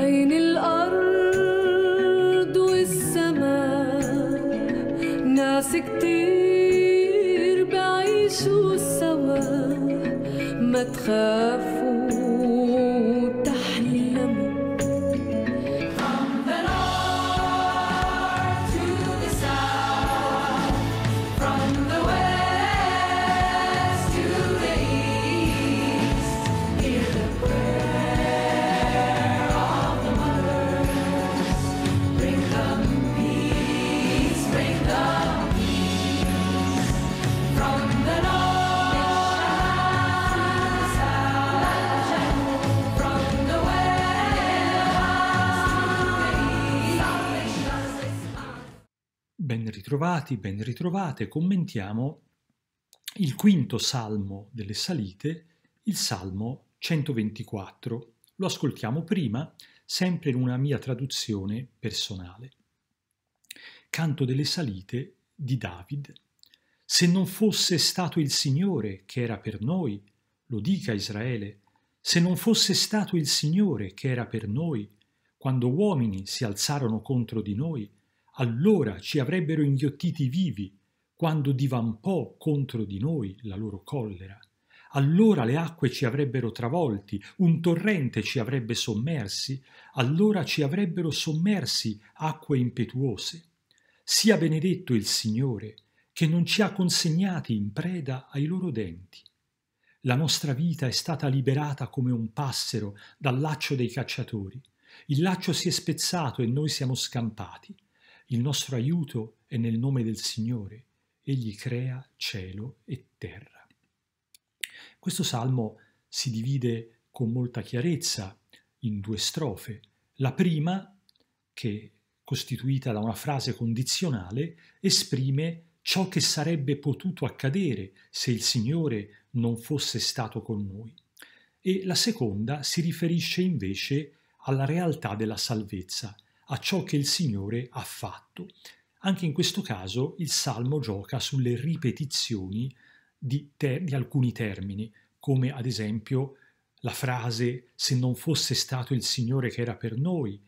بين الأرض والسماء ناس كتير بعيشوا سوا ما تخاف ritrovati, ben ritrovate, commentiamo il quinto salmo delle salite, il salmo 124. Lo ascoltiamo prima, sempre in una mia traduzione personale. Canto delle salite di David. Se non fosse stato il Signore che era per noi, lo dica Israele, se non fosse stato il Signore che era per noi, quando uomini si alzarono contro di noi, allora ci avrebbero inghiottiti vivi quando divampò contro di noi la loro collera. Allora le acque ci avrebbero travolti, un torrente ci avrebbe sommersi, allora ci avrebbero sommersi acque impetuose. Sia benedetto il Signore, che non ci ha consegnati in preda ai loro denti. La nostra vita è stata liberata come un passero dal laccio dei cacciatori. Il laccio si è spezzato e noi siamo scampati. Il nostro aiuto è nel nome del Signore, egli crea cielo e terra. Questo salmo si divide con molta chiarezza in due strofe. La prima, che costituita da una frase condizionale, esprime ciò che sarebbe potuto accadere se il Signore non fosse stato con noi. E la seconda si riferisce invece alla realtà della salvezza, a ciò che il Signore ha fatto. Anche in questo caso il Salmo gioca sulle ripetizioni di, ter- di alcuni termini, come ad esempio la frase se non fosse stato il Signore che era per noi,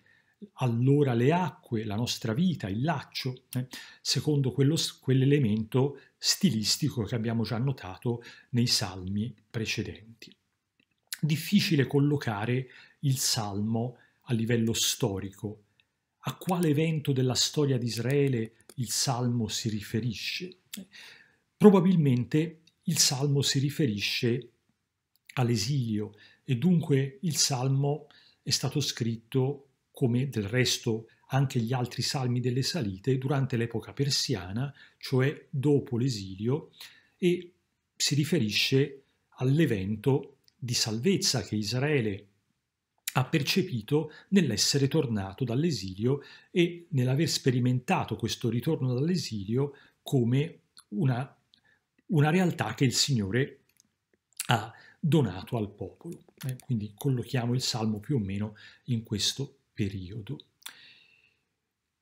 allora le acque, la nostra vita, il laccio, eh, secondo quello, quell'elemento stilistico che abbiamo già notato nei salmi precedenti. Difficile collocare il salmo a livello storico, a quale evento della storia di Israele il Salmo si riferisce? Probabilmente il Salmo si riferisce all'esilio e dunque il Salmo è stato scritto, come del resto anche gli altri salmi delle salite, durante l'epoca persiana, cioè dopo l'esilio, e si riferisce all'evento di salvezza che Israele ha percepito nell'essere tornato dall'esilio e nell'aver sperimentato questo ritorno dall'esilio come una, una realtà che il Signore ha donato al popolo. Eh, quindi collochiamo il Salmo più o meno in questo periodo.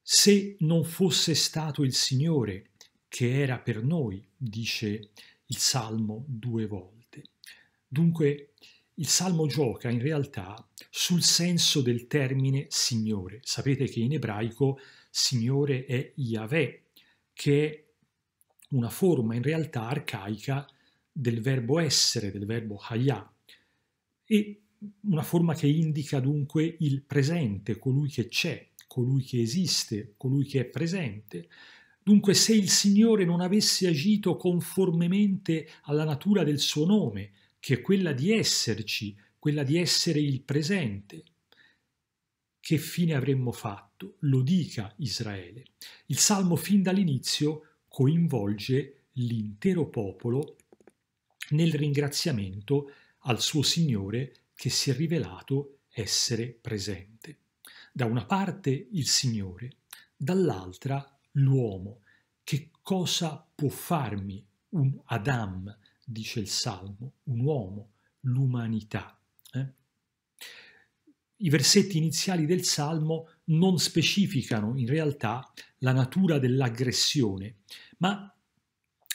Se non fosse stato il Signore che era per noi, dice il Salmo due volte. Dunque, il Salmo gioca in realtà sul senso del termine Signore. Sapete che in ebraico Signore è Yahweh, che è una forma in realtà arcaica del verbo essere, del verbo hayah, e una forma che indica dunque il presente, colui che c'è, colui che esiste, colui che è presente. Dunque se il Signore non avesse agito conformemente alla natura del suo nome, che è quella di esserci, quella di essere il presente. Che fine avremmo fatto? Lo dica Israele. Il Salmo fin dall'inizio coinvolge l'intero popolo nel ringraziamento al suo Signore che si è rivelato essere presente. Da una parte il Signore, dall'altra l'uomo. Che cosa può farmi un Adam? dice il Salmo, un uomo, l'umanità. Eh? I versetti iniziali del Salmo non specificano in realtà la natura dell'aggressione, ma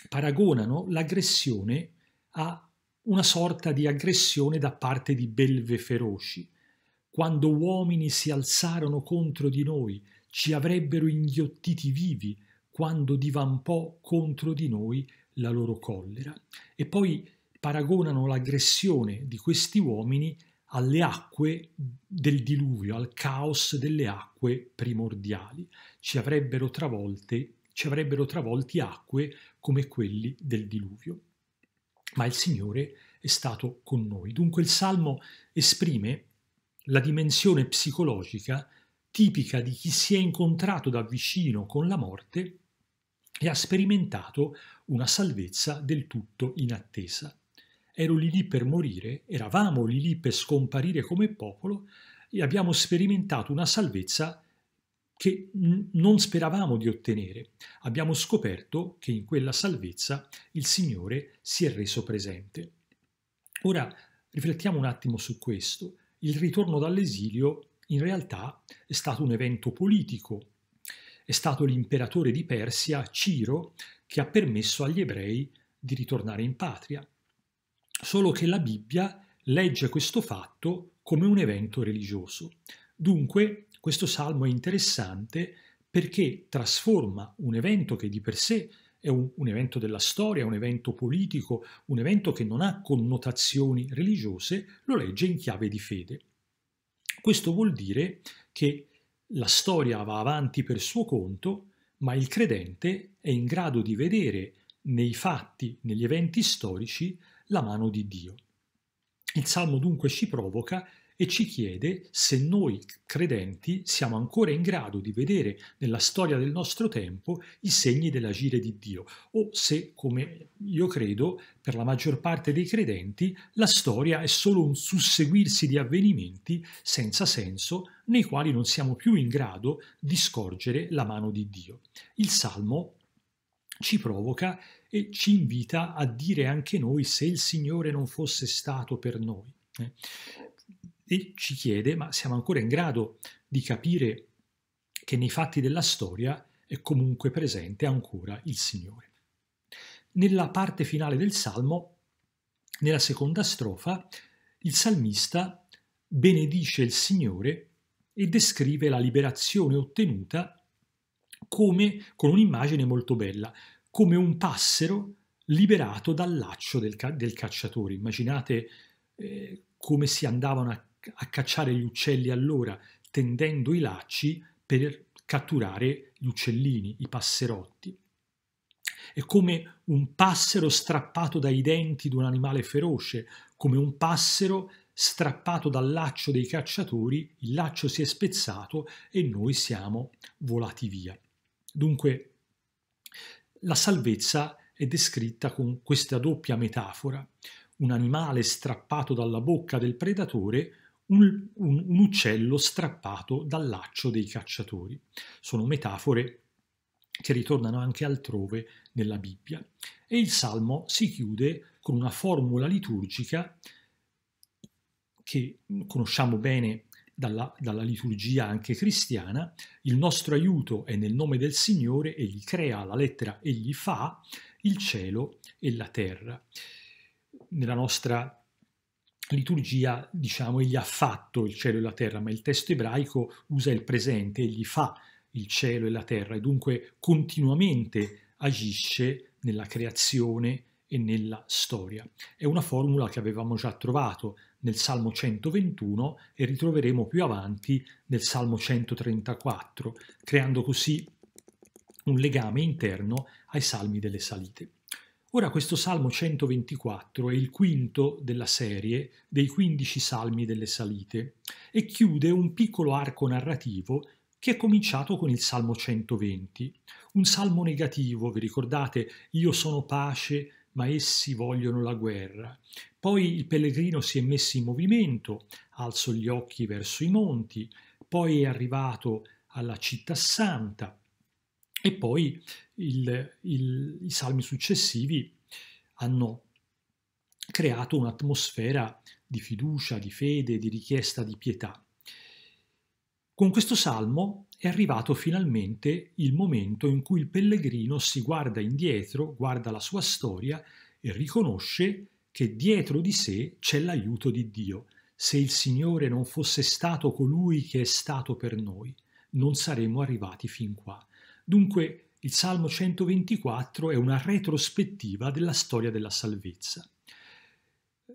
paragonano l'aggressione a una sorta di aggressione da parte di belve feroci. Quando uomini si alzarono contro di noi, ci avrebbero inghiottiti vivi, quando divampò contro di noi la loro collera. E poi paragonano l'aggressione di questi uomini alle acque del diluvio, al caos delle acque primordiali. Ci avrebbero, travolte, ci avrebbero travolti acque come quelli del diluvio. Ma il Signore è stato con noi. Dunque il Salmo esprime la dimensione psicologica tipica di chi si è incontrato da vicino con la morte e ha sperimentato una salvezza del tutto inattesa. Ero lì lì per morire, eravamo lì lì per scomparire come popolo e abbiamo sperimentato una salvezza che non speravamo di ottenere. Abbiamo scoperto che in quella salvezza il Signore si è reso presente. Ora riflettiamo un attimo su questo. Il ritorno dall'esilio in realtà è stato un evento politico è stato l'imperatore di Persia, Ciro, che ha permesso agli ebrei di ritornare in patria. Solo che la Bibbia legge questo fatto come un evento religioso. Dunque, questo salmo è interessante perché trasforma un evento che di per sé è un, un evento della storia, un evento politico, un evento che non ha connotazioni religiose, lo legge in chiave di fede. Questo vuol dire che la storia va avanti per suo conto, ma il credente è in grado di vedere nei fatti, negli eventi storici, la mano di Dio. Il Salmo dunque ci provoca e ci chiede se noi credenti siamo ancora in grado di vedere nella storia del nostro tempo i segni dell'agire di Dio o se, come io credo, per la maggior parte dei credenti la storia è solo un susseguirsi di avvenimenti senza senso nei quali non siamo più in grado di scorgere la mano di Dio. Il Salmo ci provoca e ci invita a dire anche noi se il Signore non fosse stato per noi. Eh e ci chiede ma siamo ancora in grado di capire che nei fatti della storia è comunque presente ancora il Signore. Nella parte finale del Salmo, nella seconda strofa, il salmista benedice il Signore e descrive la liberazione ottenuta come, con un'immagine molto bella, come un passero liberato dal laccio del, del cacciatore. Immaginate eh, come si andavano a a cacciare gli uccelli allora, tendendo i lacci per catturare gli uccellini, i passerotti. È come un passero strappato dai denti di un animale feroce, come un passero strappato dal laccio dei cacciatori, il laccio si è spezzato e noi siamo volati via. Dunque, la salvezza è descritta con questa doppia metafora, un animale strappato dalla bocca del predatore un, un, un uccello strappato dal laccio dei cacciatori. Sono metafore che ritornano anche altrove nella Bibbia. E il Salmo si chiude con una formula liturgica che conosciamo bene dalla, dalla, liturgia anche cristiana, il nostro aiuto è nel nome del Signore, egli crea la lettera, egli fa il cielo e la terra. Nella nostra liturgia, diciamo, egli ha fatto il cielo e la terra, ma il testo ebraico usa il presente, egli fa il cielo e la terra e dunque continuamente agisce nella creazione e nella storia. È una formula che avevamo già trovato nel Salmo 121 e ritroveremo più avanti nel Salmo 134, creando così un legame interno ai salmi delle salite. Ora questo Salmo 124 è il quinto della serie dei 15 Salmi delle Salite e chiude un piccolo arco narrativo che è cominciato con il Salmo 120, un salmo negativo, vi ricordate, io sono pace, ma essi vogliono la guerra. Poi il pellegrino si è messo in movimento, alzo gli occhi verso i monti, poi è arrivato alla città santa, e poi il, il, i salmi successivi hanno creato un'atmosfera di fiducia, di fede, di richiesta di pietà. Con questo salmo è arrivato finalmente il momento in cui il pellegrino si guarda indietro, guarda la sua storia e riconosce che dietro di sé c'è l'aiuto di Dio. Se il Signore non fosse stato colui che è stato per noi, non saremmo arrivati fin qua. Dunque il Salmo 124 è una retrospettiva della storia della salvezza.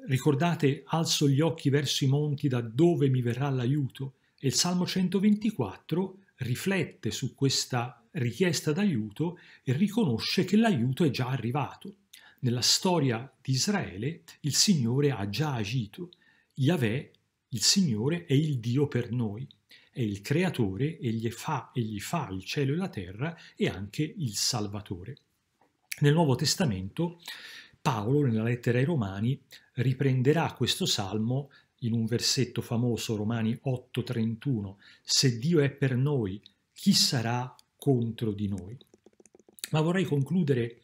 Ricordate, alzo gli occhi verso i monti da dove mi verrà l'aiuto e il Salmo 124 riflette su questa richiesta d'aiuto e riconosce che l'aiuto è già arrivato. Nella storia di Israele il Signore ha già agito. Yahweh, il Signore, è il Dio per noi è il creatore egli fa, egli fa il cielo e la terra e anche il salvatore. Nel Nuovo Testamento Paolo, nella lettera ai Romani, riprenderà questo salmo in un versetto famoso, Romani 8:31, se Dio è per noi, chi sarà contro di noi? Ma vorrei concludere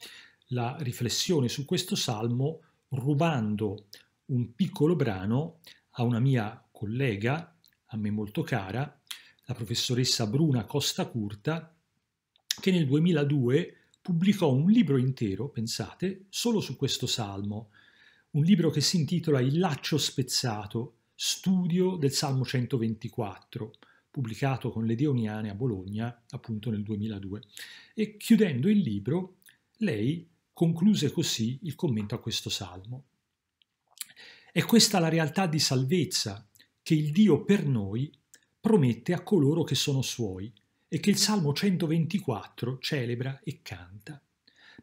la riflessione su questo salmo rubando un piccolo brano a una mia collega, a me molto cara, la professoressa Bruna Costa Curta, che nel 2002 pubblicò un libro intero, pensate, solo su questo salmo, un libro che si intitola Il laccio spezzato, studio del Salmo 124, pubblicato con le Dioniane a Bologna appunto nel 2002. E chiudendo il libro, lei concluse così il commento a questo salmo. È questa la realtà di salvezza che il Dio per noi promette a coloro che sono suoi e che il Salmo 124 celebra e canta.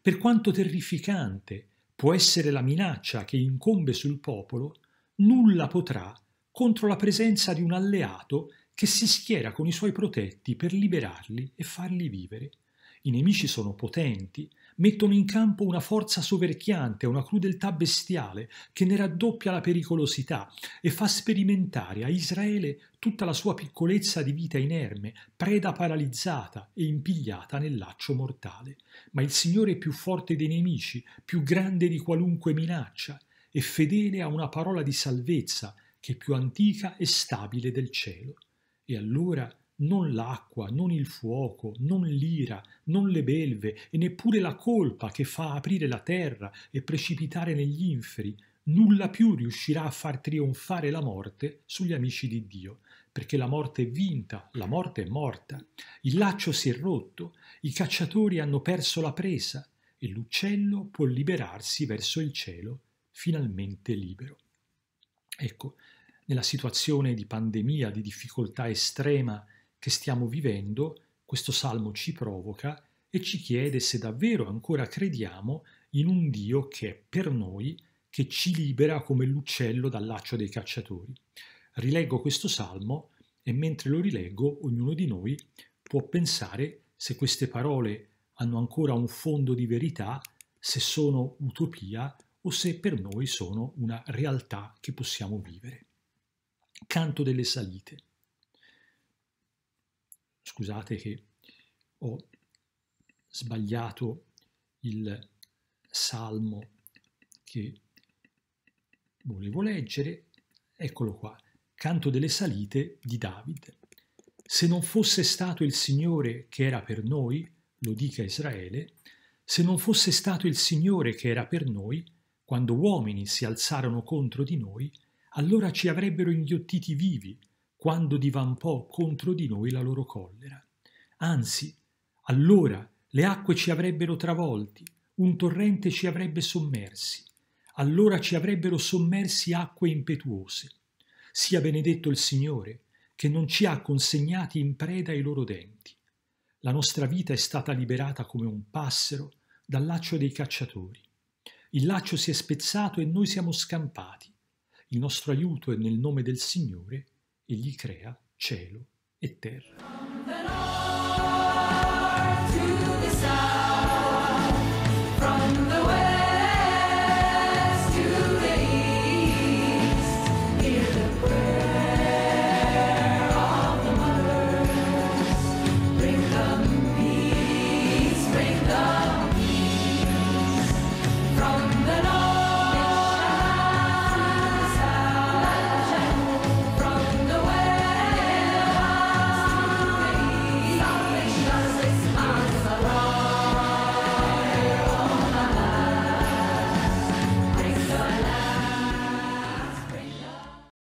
Per quanto terrificante può essere la minaccia che incombe sul popolo, nulla potrà contro la presenza di un alleato che si schiera con i suoi protetti per liberarli e farli vivere. I nemici sono potenti, mettono in campo una forza soverchiante, una crudeltà bestiale che ne raddoppia la pericolosità e fa sperimentare a Israele tutta la sua piccolezza di vita inerme, preda paralizzata e impigliata nel laccio mortale. Ma il Signore è più forte dei nemici, più grande di qualunque minaccia, e fedele a una parola di salvezza che è più antica e stabile del cielo. E allora non l'acqua, non il fuoco, non l'ira, non le belve e neppure la colpa che fa aprire la terra e precipitare negli inferi, nulla più riuscirà a far trionfare la morte sugli amici di Dio, perché la morte è vinta, la morte è morta, il laccio si è rotto, i cacciatori hanno perso la presa e l'uccello può liberarsi verso il cielo, finalmente libero. Ecco, nella situazione di pandemia, di difficoltà estrema, che stiamo vivendo, questo salmo ci provoca e ci chiede se davvero ancora crediamo in un Dio che è per noi, che ci libera come l'uccello dal laccio dei cacciatori. Rileggo questo salmo e mentre lo rileggo ognuno di noi può pensare se queste parole hanno ancora un fondo di verità, se sono utopia o se per noi sono una realtà che possiamo vivere. Canto delle salite. Scusate che ho sbagliato il salmo che volevo leggere. Eccolo qua, Canto delle salite di David. Se non fosse stato il Signore che era per noi, lo dica Israele, se non fosse stato il Signore che era per noi, quando uomini si alzarono contro di noi, allora ci avrebbero inghiottiti vivi quando divampò contro di noi la loro collera. Anzi, allora le acque ci avrebbero travolti, un torrente ci avrebbe sommersi, allora ci avrebbero sommersi acque impetuose. Sia benedetto il Signore, che non ci ha consegnati in preda ai loro denti. La nostra vita è stata liberata come un passero dal laccio dei cacciatori. Il laccio si è spezzato e noi siamo scampati. Il nostro aiuto è nel nome del Signore e gli crea cielo e terra.